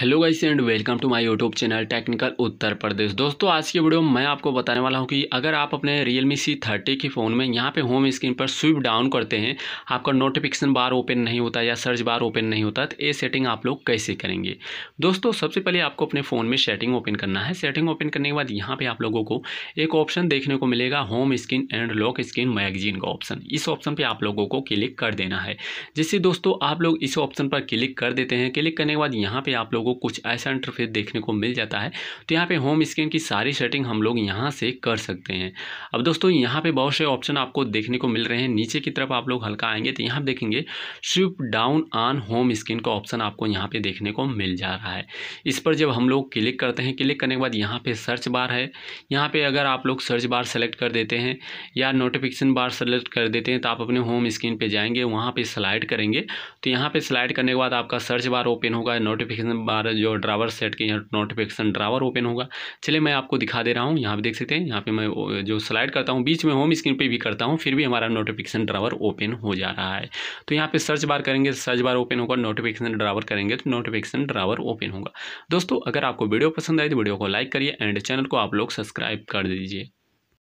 hello guys and welcome to my YouTube channel technical Uttar Pradesh दोस्तों आज की वीडियो में मैं आपको बताने वाला हूं कि अगर आप अपने रियल मी सी थर्टी के फ़ोन में यहां पे होम स्क्रीन पर स्विप डाउन करते हैं आपका नोटिफिकेशन बार ओपन नहीं होता या सर्च बार ओपन नहीं होता तो ये सेटिंग आप लोग कैसे करेंगे दोस्तों सबसे पहले आपको अपने फ़ोन में सेटिंग ओपन करना है सेटिंग ओपन करने के बाद यहाँ पर आप लोगों को एक ऑप्शन देखने को मिलेगा home screen and lock screen magazine का ऑप्शन इस ऑप्शन पर आप लोगों को क्लिक कर देना है जिससे दोस्तों आप लोग इस ऑप्शन पर क्लिक कर देते हैं क्लिक करने के बाद यहाँ पर आप लोग लोगों को कुछ ऐसा इंटरफेस देखने को मिल जाता है तो यहाँ पे होम स्क्रीन की सारी सेटिंग हम लोग यहाँ से कर सकते हैं अब दोस्तों यहाँ पे बहुत से ऑप्शन आपको देखने को मिल रहे हैं नीचे की तरफ आप लोग हल्का आएंगे तो यहाँ देखेंगे swipe down on home screen का ऑप्शन आपको यहाँ पर देखने को मिल जा रहा है इस पर जब हम लोग क्लिक करते हैं क्लिक करने के बाद यहाँ पर सर्च बार है यहाँ पर अगर आप लोग सर्च बार सेलेक्ट कर देते हैं या नोटिफिकेशन बार सेलेक्ट कर देते हैं तो आप अपने होम स्क्रीन पर जाएंगे वहाँ पर स्लाइड करेंगे तो यहाँ पर स्लाइड करने के बाद आपका सर्च बार ओपन होगा नोटिफिकेशन बार जो ड्रावर सेट के यहाँ नोटिफिकेशन ड्रावर ओपन होगा चलिए मैं आपको दिखा दे रहा हूँ यहाँ पर देख सकते हैं यहाँ पर मैं जो स्लाइड करता हूँ बीच में होम स्क्रीन पर भी करता हूँ फिर भी हमारा नोटिफिकेशन ड्रावर ओपन हो जा रहा है तो यहाँ पर सर्च बार करेंगे सर्च बार ओपन होगा नोटिफिकेशन ड्रावर करेंगे तो नोटिफिकेशन ड्रावर ओपन होगा दोस्तों अगर आपको वीडियो पसंद आए तो वीडियो को लाइक करिए एंड चैनल को आप लोग सब्सक्राइब कर दीजिए